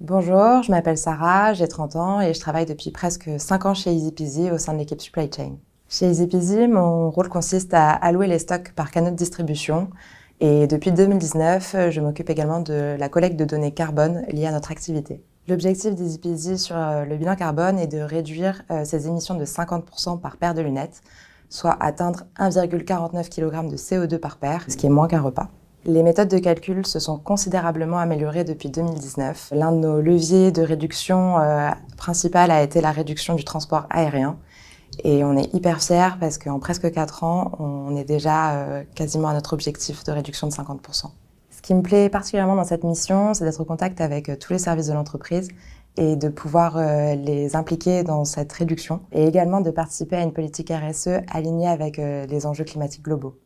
Bonjour, je m'appelle Sarah, j'ai 30 ans et je travaille depuis presque 5 ans chez EasyPeasy au sein de l'équipe Supply Chain. Chez EasyPeasy, mon rôle consiste à allouer les stocks par canaux de distribution et depuis 2019, je m'occupe également de la collecte de données carbone liées à notre activité. L'objectif d'EasyPeasy sur euh, le bilan carbone est de réduire euh, ses émissions de 50% par paire de lunettes, soit atteindre 1,49 kg de CO2 par paire, ce qui est moins qu'un repas. Les méthodes de calcul se sont considérablement améliorées depuis 2019. L'un de nos leviers de réduction principale euh, principal a été la réduction du transport aérien. Et on est hyper fiers parce qu'en presque 4 ans, on est déjà euh, quasiment à notre objectif de réduction de 50%. Ce qui me plaît particulièrement dans cette mission, c'est d'être au contact avec euh, tous les services de l'entreprise et de pouvoir les impliquer dans cette réduction et également de participer à une politique RSE alignée avec les enjeux climatiques globaux.